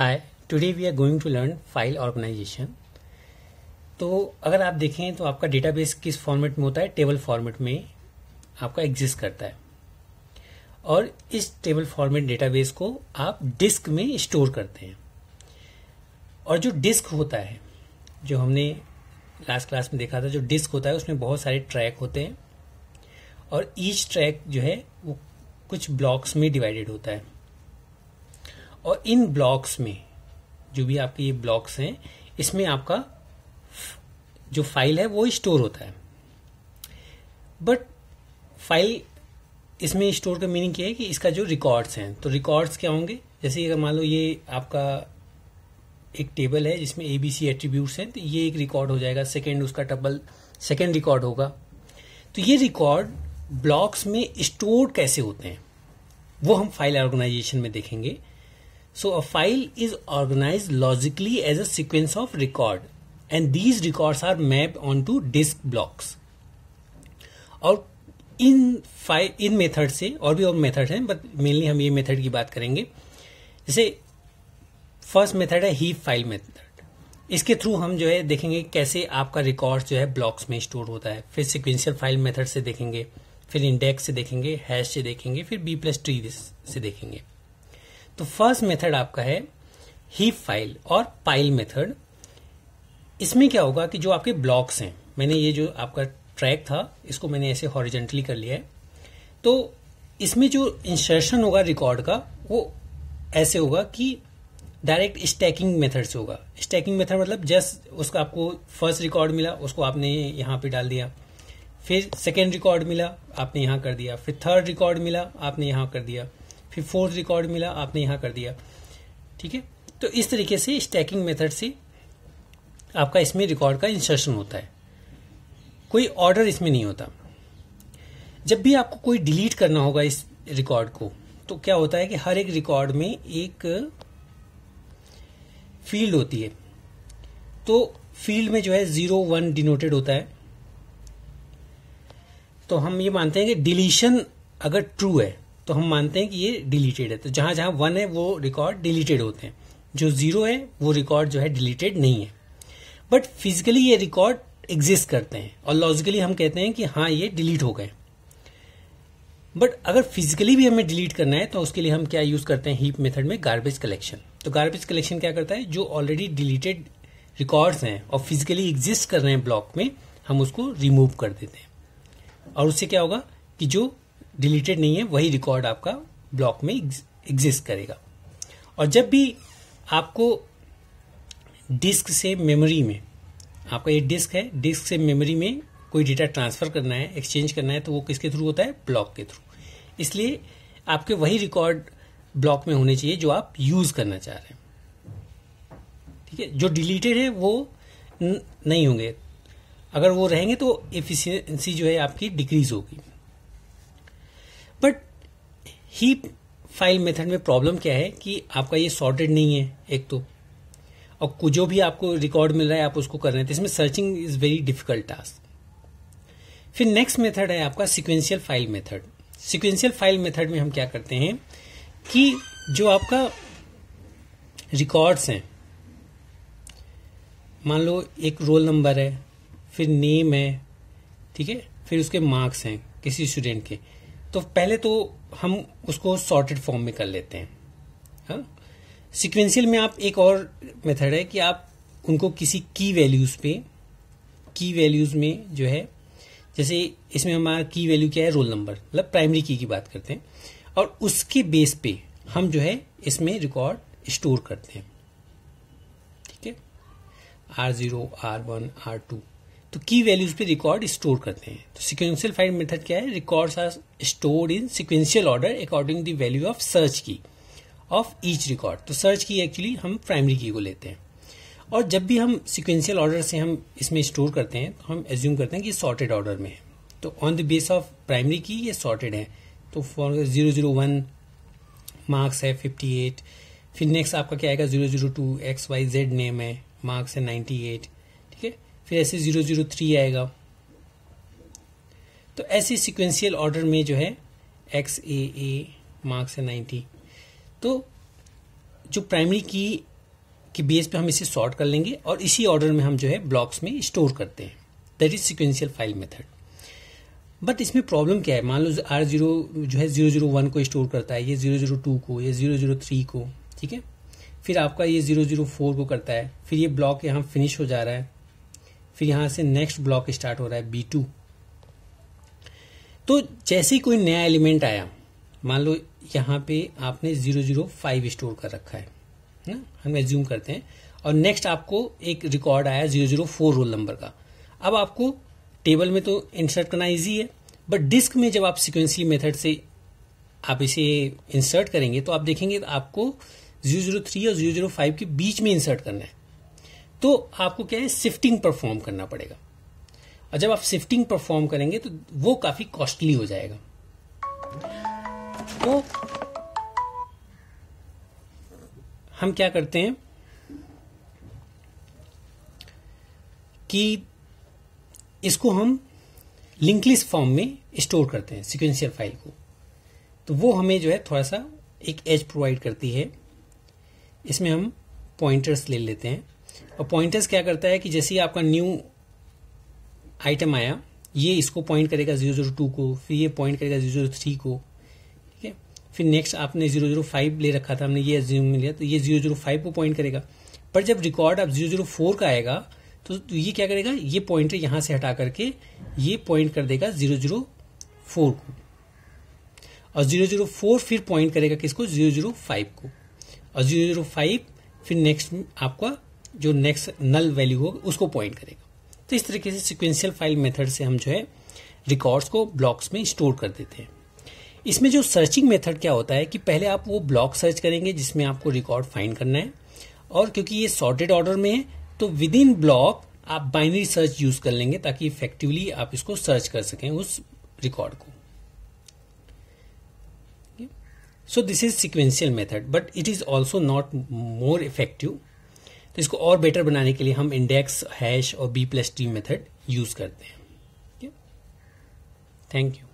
Hi today we are going to learn file organisation तो अगर आप देखें तो आपका डेटाबेस किस फॉर्मेट में होता है टेबल फॉर्मेट में आपका एग्जिस्ट करता है और इस टेबल फॉर्मेट डेटाबेस को आप डिस्क में स्टोर करते हैं और जो डिस्क होता है जो हमने लास्ट क्लास में देखा था जो डिस्क होता है उसमें बहुत सारे ट्रैक होते हैं और ईच ट्रैक जो है वो कुछ ब्लॉक्स में डिवाइडेड होता है और इन ब्लॉक्स में जो भी आपके ये ब्लॉक्स हैं इसमें आपका जो फाइल है वो स्टोर होता है बट फाइल इसमें स्टोर का मीनिंग क्या है कि इसका जो रिकॉर्ड्स हैं तो रिकॉर्ड्स क्या होंगे जैसे अगर मान लो ये आपका एक टेबल है जिसमें ए बी सी एट्रीब्यूट्स हैं तो ये एक रिकॉर्ड हो जाएगा सेकेंड उसका टबल सेकेंड रिकॉर्ड होगा तो ये रिकॉर्ड ब्लॉक्स में स्टोर कैसे होते हैं वो हम फाइल ऑर्गेनाइजेशन में देखेंगे So a file is organized logically as a sequence of record and these records are mapped onto disk blocks. और इन फाइल इन मेथड से और भी और मेथड हैं बट मेनली हम ये मेथड की बात करेंगे जैसे फर्स्ट मेथड है ही फाइल मेथड इसके थ्रू हम जो है देखेंगे कैसे आपका रिकॉर्ड जो है ब्लॉक्स में स्टोर होता है फिर सिक्वेंशियल फाइल मेथड से देखेंगे फिर इंडेक्स से देखेंगे हैश से देखेंगे फिर बी प्लस ट्री से देखेंगे तो फर्स्ट मेथड आपका है ही फाइल और पाइल मेथड इसमें क्या होगा कि जो आपके ब्लॉक्स हैं मैंने ये जो आपका ट्रैक था इसको मैंने ऐसे हॉरिजेंटली कर लिया है तो इसमें जो इंसर्शन होगा रिकॉर्ड का वो ऐसे होगा कि डायरेक्ट स्टैकिंग मेथड से होगा स्टैकिंग मेथड मतलब जस्ट उसका आपको फर्स्ट रिकॉर्ड मिला उसको आपने यहाँ पे डाल दिया फिर सेकेंड रिकॉर्ड मिला आपने यहाँ कर दिया फिर थर्ड रिकॉर्ड मिला आपने यहाँ कर दिया फिर फोर्थ रिकॉर्ड मिला आपने यहाँ कर दिया ठीक है तो इस तरीके से स्टैकिंग मेथड से आपका इसमें रिकॉर्ड का इंसर्शन होता है कोई ऑर्डर इसमें नहीं होता जब भी आपको कोई डिलीट करना होगा इस रिकॉर्ड को तो क्या होता है कि हर एक रिकॉर्ड में एक फील्ड होती है तो फील्ड में जो है जीरो वन डिनोटेड होता है तो हम ये मानते हैं कि डिलीशन अगर ट्रू है तो हम मानते हैं कि ये डिलीटेड है तो जहां जहां वन है वो रिकॉर्ड डिलीटेड होते हैं जो जीरो है वो रिकॉर्ड जो है डिलीटेड नहीं है बट फिजिकली ये रिकॉर्ड एग्जिस्ट करते हैं और लॉजिकली हम कहते हैं कि हाँ ये डिलीट हो गए बट अगर फिजिकली भी हमें डिलीट करना है तो उसके लिए हम क्या यूज करते हैं हीप मेथड में गार्बेज कलेक्शन तो गार्बेज कलेक्शन क्या करता है जो ऑलरेडी डिलीटेड रिकॉर्ड्स हैं और फिजिकली एग्जिस्ट कर रहे हैं ब्लॉक में हम उसको रिमूव कर देते हैं और उससे क्या होगा कि जो डिलीटेड नहीं है वही रिकॉर्ड आपका ब्लॉक में एग्जिस्ट करेगा और जब भी आपको डिस्क से मेमोरी में आपका ये डिस्क है डिस्क से मेमोरी में कोई डेटा ट्रांसफर करना है एक्सचेंज करना है तो वो किसके थ्रू होता है ब्लॉक के थ्रू इसलिए आपके वही रिकॉर्ड ब्लॉक में होने चाहिए जो आप यूज करना चाह रहे हैं ठीक है जो डिलीटेड है वो नहीं होंगे अगर वो रहेंगे तो एफिशिएंसी जो है आपकी डिक्रीज होगी बट ही फाइल मेथड में प्रॉब्लम क्या है कि आपका ये सॉर्टेड नहीं है एक तो और जो भी आपको रिकॉर्ड मिल रहा है आप उसको कर रहे हैं तो इसमें searching is very difficult task फिर नेक्स्ट मेथड है आपका sequential file method sequential file method में हम क्या करते हैं कि जो आपका रिकॉर्ड्स हैं मान लो एक रोल नंबर है फिर नेम है ठीक है फिर उसके मार्क्स हैं किसी स्टूडेंट के तो पहले तो हम उसको सॉर्टेड फॉर्म में कर लेते हैं सिक्वेंशियल हाँ? में आप एक और मेथड है कि आप उनको किसी की वैल्यूज पे की वैल्यूज में जो है जैसे इसमें हमारा की वैल्यू क्या है रोल नंबर मतलब प्राइमरी की की बात करते हैं और उसके बेस पे हम जो है इसमें रिकॉर्ड स्टोर करते हैं ठीक है R zero R one R two तो की वैल्यूज पे रिकॉर्ड स्टोर करते हैं तो सिक्वेंशियल फाइंड मेथड क्या है records are stored in sequential order according the value of search key of each record तो सर्च की एक्चुअली हम प्राइमरी की को लेते हैं और जब भी हम सिक्वेंशियल ऑर्डर से हम इसमें स्टोर करते हैं तो हम एज्यूम करते हैं कि सॉर्टेड ऑर्डर में है तो on the base of primary key ये सॉर्टेड है तो for zero zero one marks है फिफ्टी एट फिर नेक्स्ट आपका क्या आएगा zero zero two X Y Z name है मार्क्स है नाइन्टी एट फिर ऐसे ज़ीरो ज़ीरो थ्री आएगा तो ऐसे सिक्वेंशियल ऑर्डर में जो है एक्स ए ए मार्क्स है नाइन्टी तो जो प्राइमरी की के बेस पे हम इसे सॉर्ट कर लेंगे और इसी ऑर्डर में हम जो है ब्लॉक्स में स्टोर करते हैं that is sequential file method but इसमें प्रॉब्लम क्या है मान लो आर जीरो जो है जीरो जीरो वन को स्टोर करता है ये जीरो जीरो टू को ये जीरो जीरो थ्री को ठीक है फिर आपका ये जीरो जीरो फोर को करता है फिर ये ब्लॉक यहाँ फिनिश हो जा रहा है फिर यहां से नेक्स्ट ब्लॉक स्टार्ट हो रहा है बी टू तो जैसे ही कोई नया एलिमेंट आया मान लो यहां पे आपने जीरो जीरो फाइव स्टोर कर रखा है ना हम एज्यूम करते हैं और नेक्स्ट आपको एक रिकॉर्ड आया zero zero four roll number का अब आपको टेबल में तो इंसर्ट करना ईजी है बट डिस्क में जब आप सिक्वेंसी मेथड से आप इसे इंसर्ट करेंगे तो आप देखेंगे तो आपको जीरो जीरो थ्री और जीरो जीरो फाइव के बीच में इंसर्ट करना है तो आपको क्या है शिफ्टिंग परफॉर्म करना पड़ेगा और जब आप शिफ्टिंग परफॉर्म करेंगे तो वो काफी कॉस्टली हो जाएगा तो हम क्या करते हैं कि इसको हम लिंकलिस फॉर्म में स्टोर करते हैं सिक्वेंशियल फाइल को तो वो हमें जो है थोड़ा सा एक एज प्रोवाइड करती है इसमें हम पॉइंटर्स ले लेते हैं और पॉइंटर्स क्या करता है कि जैसे ही आपका न्यू आइटम आया ये इसको पॉइंट करेगा जीरो जीरो टू को फिर ये पॉइंट करेगा जीरो जीरो थ्री को ठीक है फिर नेक्स्ट आपने जीरो जीरो फाइव ले रखा था हमने ये एज्यूम में लिया तो ये जीरो जीरो फाइव को पॉइंट करेगा पर जब रिकॉर्ड आप जीरो जीरो फोर का आएगा तो, तो ये क्या करेगा ये पॉइंटर यहां से हटा करके ये पॉइंट कर देगा जीरो जीरो फोर को और जीरो जीरो फोर फिर पॉइंट करेगा किसको जीरो जीरो फाइव को और जीरो जीरो फाइव फिर नेक्स्ट आपका जो नेक्स्ट नल वैल्यू होगा उसको पॉइंट करेगा तो इस तरीके से सिक्वेंशियल फाइल मेथड से हम जो है रिकॉर्ड्स को ब्लॉक्स में स्टोर कर देते हैं इसमें जो सर्चिंग मेथड क्या होता है कि पहले आप वो ब्लॉक सर्च करेंगे जिसमें आपको रिकॉर्ड फाइंड करना है और क्योंकि ये सॉर्टेड ऑर्डर में है तो विद इन ब्लॉक आप बाइनरी सर्च यूज कर लेंगे ताकि इफेक्टिवली आप इसको सर्च कर सकें उस रिकॉर्ड को so this is sequential method but it is also not more effective तो इसको और बेटर बनाने के लिए हम इंडेक्स हैश और B plus tree method use करते हैं थैंक यू